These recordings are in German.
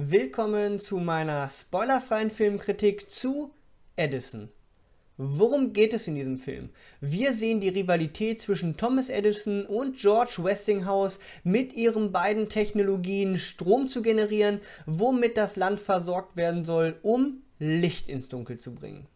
Willkommen zu meiner spoilerfreien Filmkritik zu Edison. Worum geht es in diesem Film? Wir sehen die Rivalität zwischen Thomas Edison und George Westinghouse mit ihren beiden Technologien Strom zu generieren, womit das Land versorgt werden soll, um Licht ins Dunkel zu bringen.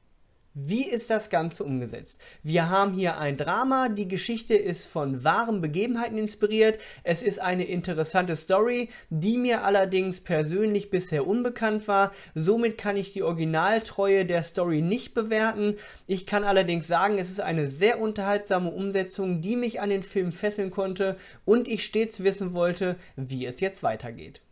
Wie ist das Ganze umgesetzt? Wir haben hier ein Drama, die Geschichte ist von wahren Begebenheiten inspiriert, es ist eine interessante Story, die mir allerdings persönlich bisher unbekannt war, somit kann ich die Originaltreue der Story nicht bewerten. Ich kann allerdings sagen, es ist eine sehr unterhaltsame Umsetzung, die mich an den Film fesseln konnte und ich stets wissen wollte, wie es jetzt weitergeht.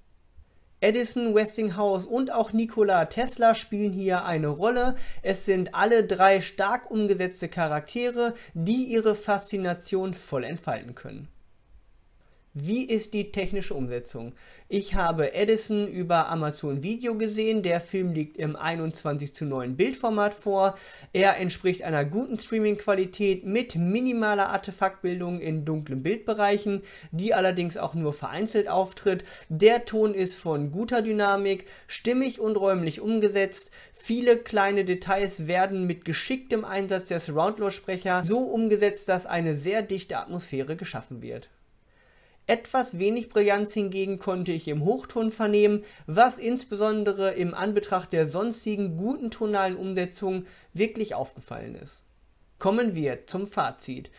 Edison, Westinghouse und auch Nikola Tesla spielen hier eine Rolle. Es sind alle drei stark umgesetzte Charaktere, die ihre Faszination voll entfalten können. Wie ist die technische Umsetzung? Ich habe Edison über Amazon Video gesehen. Der Film liegt im 21 zu 9 Bildformat vor. Er entspricht einer guten Streaming-Qualität mit minimaler Artefaktbildung in dunklen Bildbereichen, die allerdings auch nur vereinzelt auftritt. Der Ton ist von guter Dynamik, stimmig und räumlich umgesetzt. Viele kleine Details werden mit geschicktem Einsatz der surround sprecher so umgesetzt, dass eine sehr dichte Atmosphäre geschaffen wird. Etwas wenig Brillanz hingegen konnte ich im Hochton vernehmen, was insbesondere im Anbetracht der sonstigen guten tonalen Umsetzung wirklich aufgefallen ist. Kommen wir zum Fazit.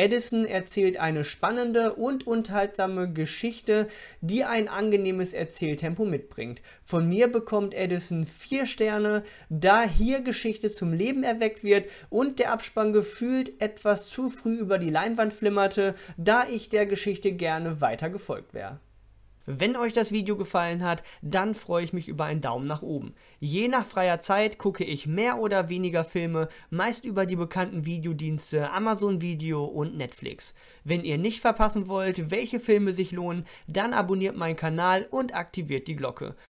Edison erzählt eine spannende und unterhaltsame Geschichte, die ein angenehmes Erzähltempo mitbringt. Von mir bekommt Edison vier Sterne, da hier Geschichte zum Leben erweckt wird und der Abspann gefühlt etwas zu früh über die Leinwand flimmerte, da ich der Geschichte gerne weiter gefolgt wäre. Wenn euch das Video gefallen hat, dann freue ich mich über einen Daumen nach oben. Je nach freier Zeit gucke ich mehr oder weniger Filme, meist über die bekannten Videodienste Amazon Video und Netflix. Wenn ihr nicht verpassen wollt, welche Filme sich lohnen, dann abonniert meinen Kanal und aktiviert die Glocke.